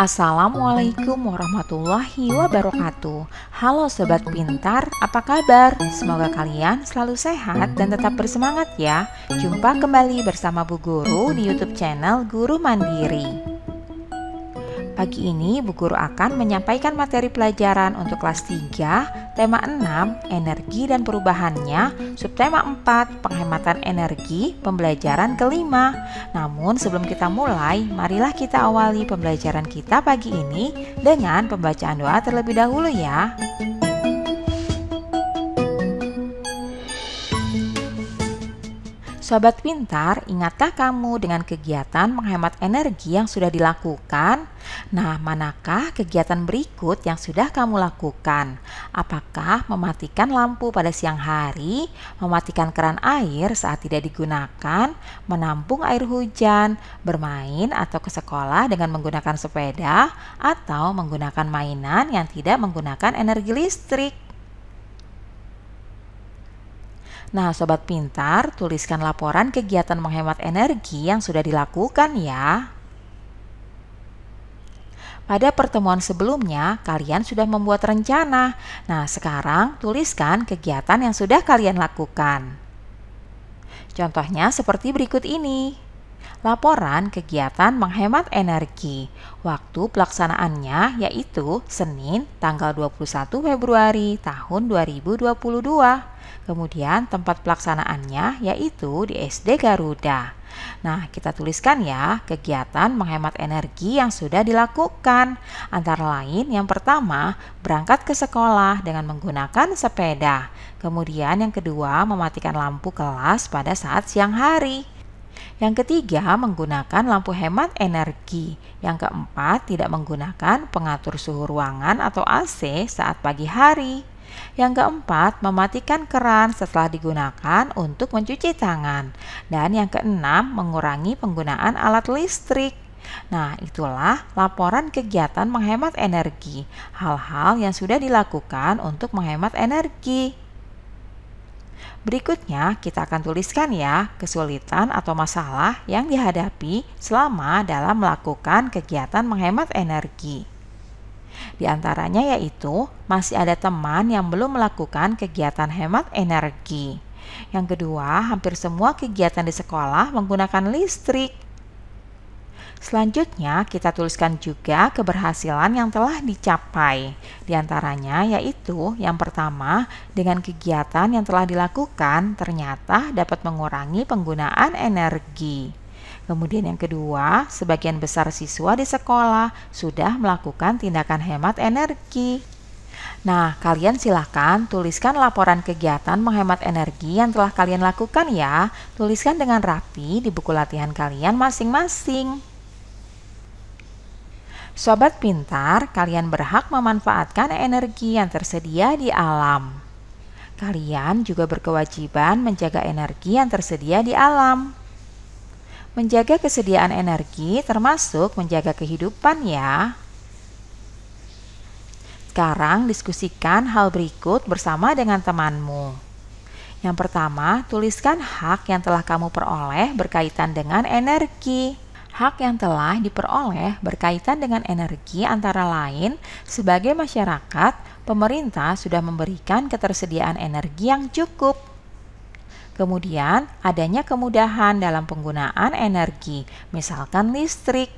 Assalamualaikum warahmatullahi wabarakatuh. Halo sobat pintar, apa kabar? Semoga kalian selalu sehat dan tetap bersemangat ya. Jumpa kembali bersama Bu Guru di YouTube channel Guru Mandiri. Pagi ini Bu Guru akan menyampaikan materi pelajaran untuk kelas 3, tema 6, energi dan perubahannya, subtema 4, penghematan energi, pembelajaran kelima. Namun sebelum kita mulai, marilah kita awali pembelajaran kita pagi ini dengan pembacaan doa terlebih dahulu ya. Sobat pintar, ingatkah kamu dengan kegiatan menghemat energi yang sudah dilakukan? Nah, manakah kegiatan berikut yang sudah kamu lakukan? Apakah mematikan lampu pada siang hari, mematikan keran air saat tidak digunakan, menampung air hujan, bermain atau ke sekolah dengan menggunakan sepeda, atau menggunakan mainan yang tidak menggunakan energi listrik? Nah, sobat pintar, tuliskan laporan kegiatan menghemat energi yang sudah dilakukan ya. Pada pertemuan sebelumnya, kalian sudah membuat rencana. Nah, sekarang tuliskan kegiatan yang sudah kalian lakukan. Contohnya seperti berikut ini. Laporan kegiatan menghemat energi. Waktu pelaksanaannya yaitu Senin tanggal 21 Februari tahun 2022. Kemudian tempat pelaksanaannya yaitu di SD Garuda. Nah, kita tuliskan ya kegiatan menghemat energi yang sudah dilakukan. Antara lain yang pertama, berangkat ke sekolah dengan menggunakan sepeda. Kemudian yang kedua, mematikan lampu kelas pada saat siang hari. Yang ketiga, menggunakan lampu hemat energi. Yang keempat, tidak menggunakan pengatur suhu ruangan atau AC saat pagi hari. Yang keempat, mematikan keran setelah digunakan untuk mencuci tangan. Dan yang keenam, mengurangi penggunaan alat listrik. Nah, itulah laporan kegiatan menghemat energi, hal-hal yang sudah dilakukan untuk menghemat energi. Berikutnya, kita akan tuliskan ya kesulitan atau masalah yang dihadapi selama dalam melakukan kegiatan menghemat energi. Di antaranya yaitu masih ada teman yang belum melakukan kegiatan hemat energi. Yang kedua, hampir semua kegiatan di sekolah menggunakan listrik. Selanjutnya, kita tuliskan juga keberhasilan yang telah dicapai. Di antaranya yaitu yang pertama, dengan kegiatan yang telah dilakukan ternyata dapat mengurangi penggunaan energi. Kemudian yang kedua, sebagian besar siswa di sekolah sudah melakukan tindakan hemat energi. Nah, kalian silakan tuliskan laporan kegiatan menghemat energi yang telah kalian lakukan ya. Tuliskan dengan rapi di buku latihan kalian masing-masing. Sobat pintar, kalian berhak memanfaatkan energi yang tersedia di alam. Kalian juga berkewajiban menjaga energi yang tersedia di alam. Menjaga kesediaan energi termasuk menjaga kehidupan ya. Sekarang diskusikan hal berikut bersama dengan temanmu. Yang pertama, tuliskan hak yang telah kamu peroleh berkaitan dengan energi. Hak yang telah diperoleh berkaitan dengan energi antara lain sebagai masyarakat, pemerintah sudah memberikan ketersediaan energi yang cukup. Kemudian, adanya kemudahan dalam penggunaan energi, misalkan listrik.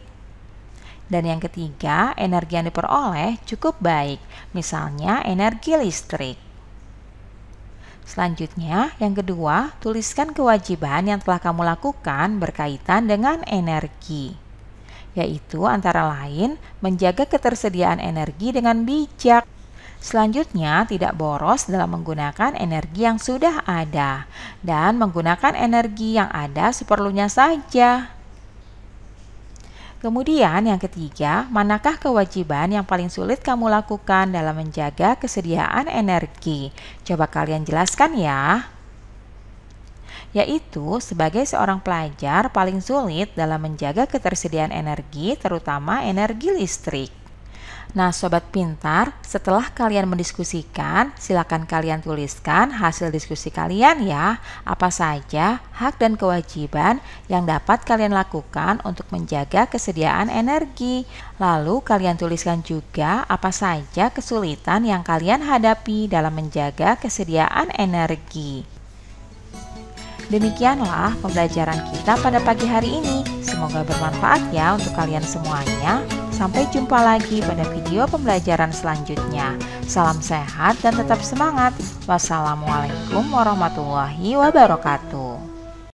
Dan yang ketiga, energi yang diperoleh cukup baik, misalnya energi listrik. Selanjutnya, yang kedua, tuliskan kewajiban yang telah kamu lakukan berkaitan dengan energi, yaitu antara lain menjaga ketersediaan energi dengan bijak. Selanjutnya, tidak boros dalam menggunakan energi yang sudah ada dan menggunakan energi yang ada seperlunya saja. Kemudian yang ketiga, manakah kewajiban yang paling sulit kamu lakukan dalam menjaga kesediaan energi? Coba kalian jelaskan ya. Yaitu sebagai seorang pelajar paling sulit dalam menjaga ketersediaan energi terutama energi listrik. Nah, sobat pintar, setelah kalian mendiskusikan, silakan kalian tuliskan hasil diskusi kalian ya. Apa saja hak dan kewajiban yang dapat kalian lakukan untuk menjaga kesediaan energi. Lalu kalian tuliskan juga apa saja kesulitan yang kalian hadapi dalam menjaga kesediaan energi. Demikianlah pembelajaran kita pada pagi hari ini. Semoga bermanfaat ya untuk kalian semuanya. Sampai jumpa lagi pada video pembelajaran selanjutnya. Salam sehat dan tetap semangat. Wassalamualaikum warahmatullahi wabarakatuh.